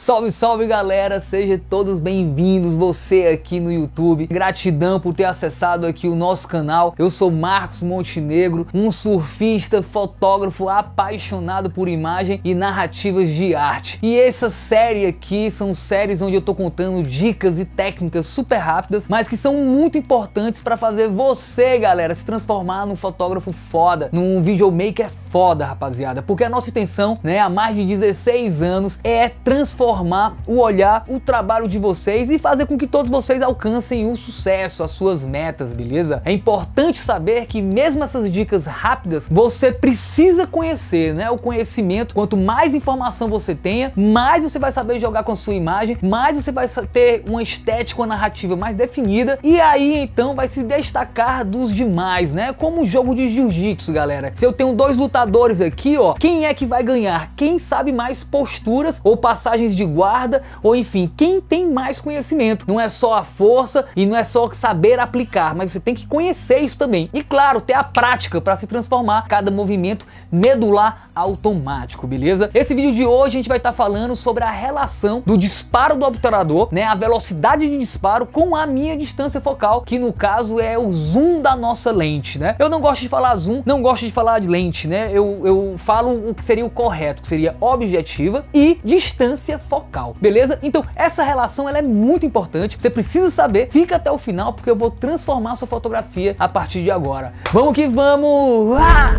Salve, salve galera, sejam todos bem-vindos, você aqui no YouTube. Gratidão por ter acessado aqui o nosso canal. Eu sou Marcos Montenegro, um surfista, fotógrafo apaixonado por imagem e narrativas de arte. E essa série aqui são séries onde eu tô contando dicas e técnicas super rápidas, mas que são muito importantes para fazer você, galera, se transformar num fotógrafo foda, num videomaker foda, rapaziada, porque a nossa intenção, né, há mais de 16 anos é transformar o olhar, o trabalho de vocês e fazer com que todos vocês alcancem o sucesso, as suas metas, beleza? É importante saber que mesmo essas dicas rápidas, você precisa conhecer, né, o conhecimento. Quanto mais informação você tenha, mais você vai saber jogar com a sua imagem, mais você vai ter uma estética, uma narrativa mais definida e aí então vai se destacar dos demais, né? Como um jogo de jiu-jitsu, galera. Se eu tenho dois lutadores lutadores aqui, ó, quem é que vai ganhar? Quem sabe mais posturas ou passagens de guarda, ou enfim, quem tem mais conhecimento. Não é só a força e não é só saber aplicar, mas você tem que conhecer isso também. E claro, ter a prática para se transformar cada movimento medular automático, beleza? Esse vídeo de hoje a gente vai estar tá falando sobre a relação do disparo do obturador, né, a velocidade de disparo com a minha distância focal, que no caso é o zoom da nossa lente, né? Eu não gosto de falar zoom, não gosto de falar de lente, né? Eu, eu falo o que seria o correto, que seria objetiva e distância focal, beleza? Então essa relação ela é muito importante, você precisa saber, fica até o final porque eu vou transformar sua fotografia a partir de agora. Vamos que vamos! Ah!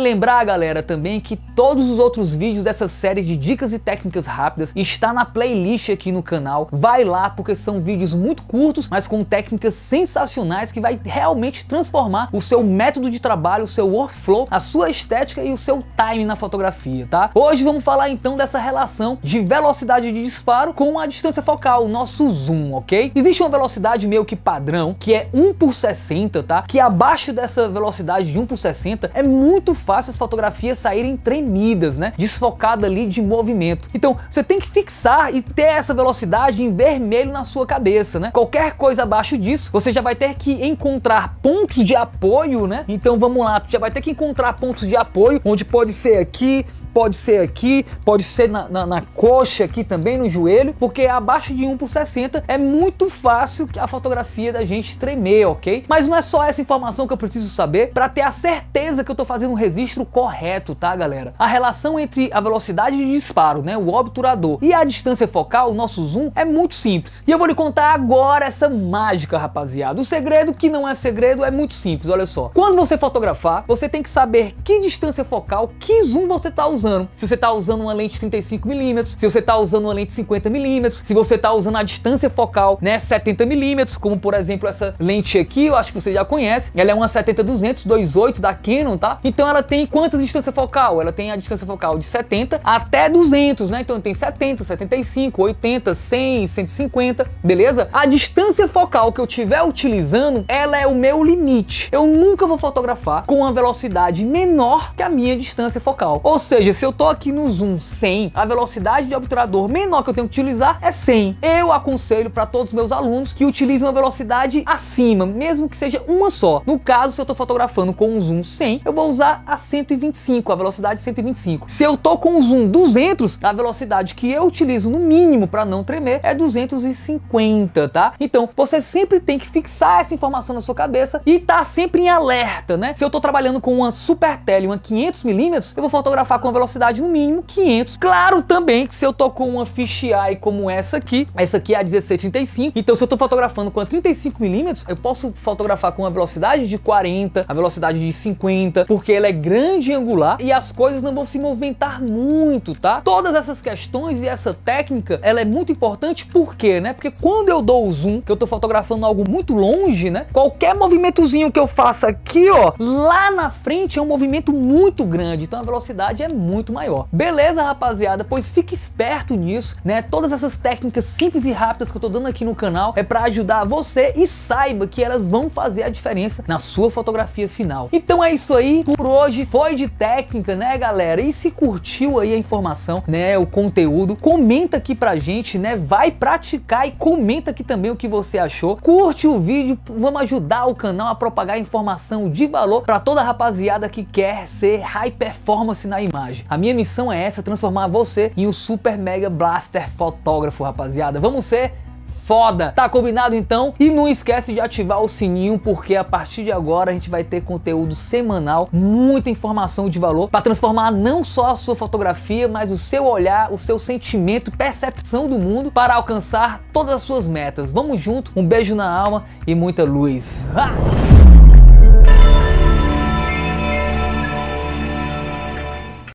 Vale lembrar, galera, também que todos os outros vídeos dessa série de dicas e técnicas rápidas está na playlist aqui no canal. Vai lá porque são vídeos muito curtos, mas com técnicas sensacionais que vai realmente transformar o seu método de trabalho, o seu workflow, a sua estética e o seu time na fotografia, tá? Hoje vamos falar então dessa relação de velocidade de disparo com a distância focal, o nosso zoom, ok? Existe uma velocidade meio que padrão, que é 1 por 60, tá? Que abaixo dessa velocidade de 1 por 60 é muito fácil fácil as fotografias saírem tremidas, né? Desfocada ali de movimento. Então, você tem que fixar e ter essa velocidade em vermelho na sua cabeça, né? Qualquer coisa abaixo disso, você já vai ter que encontrar pontos de apoio, né? Então, vamos lá, já vai ter que encontrar pontos de apoio, onde pode ser aqui, pode ser aqui, pode ser na, na, na, coxa aqui também, no joelho, porque abaixo de 1 por 60 é muito fácil que a fotografia da gente tremer, ok? Mas não é só essa informação que eu preciso saber para ter a certeza que eu tô fazendo um registro correto, tá galera? A relação entre a velocidade de disparo, né, o obturador e a distância focal, o nosso zoom, é muito simples. E eu vou lhe contar agora essa mágica, rapaziada. O segredo que não é segredo é muito simples, olha só. Quando você fotografar, você tem que saber que distância focal, que zoom você tá usando. Se você tá usando uma lente 35mm, se você tá usando uma lente 50mm, se você tá usando a distância focal, né, 70mm, como por exemplo essa lente aqui, eu acho que você já conhece. Ela é uma 70-200, 2.8 da Canon, tá? Então ela ela tem quantas distância focal? Ela tem a distância focal de 70 até 200, né? Então tem 70, 75, 80, 100, 150, beleza? A distância focal que eu tiver utilizando, ela é o meu limite. Eu nunca vou fotografar com uma velocidade menor que a minha distância focal. Ou seja, se eu tô aqui no zoom 100, a velocidade de obturador menor que eu tenho que utilizar é 100. Eu aconselho para todos os meus alunos que utilizem uma velocidade acima, mesmo que seja uma só. No caso, se eu tô fotografando com um zoom 100, eu vou usar a 125, a velocidade 125. Se eu tô com o zoom 200, a velocidade que eu utilizo no mínimo para não tremer é 250, tá? Então, você sempre tem que fixar essa informação na sua cabeça e tá sempre em alerta, né? Se eu tô trabalhando com uma super tele, uma 500 milímetros, eu vou fotografar com a velocidade no mínimo 500. Claro também que se eu tô com uma fisheye como essa aqui, essa aqui é a 1635, então se eu tô fotografando com a 35 milímetros, eu posso fotografar com a velocidade de 40, a velocidade de 50, porque ela é grande angular e as coisas não vão se movimentar muito, tá? Todas essas questões e essa técnica, ela é muito importante por quê, né? Porque quando eu dou o zoom, que eu tô fotografando algo muito longe, né? Qualquer movimentozinho que eu faça aqui, ó, lá na frente é um movimento muito grande, então a velocidade é muito maior. Beleza, rapaziada? Pois fique esperto nisso, né? Todas essas técnicas simples e rápidas que eu tô dando aqui no canal é para ajudar você e saiba que elas vão fazer a diferença na sua fotografia final. Então é isso aí, por hoje hoje foi de técnica, né, galera? E se curtiu aí a informação, né, o conteúdo, comenta aqui pra gente, né? Vai praticar e comenta aqui também o que você achou. Curte o vídeo, vamos ajudar o canal a propagar informação de valor para toda a rapaziada que quer ser high performance na imagem. A minha missão é essa, transformar você em um super mega blaster fotógrafo, rapaziada. Vamos ser foda. Tá combinado então? E não esquece de ativar o sininho porque a partir de agora a gente vai ter conteúdo semanal, muita informação de valor para transformar não só a sua fotografia, mas o seu olhar, o seu sentimento, percepção do mundo para alcançar todas as suas metas. Vamos junto, um beijo na alma e muita luz. Ah!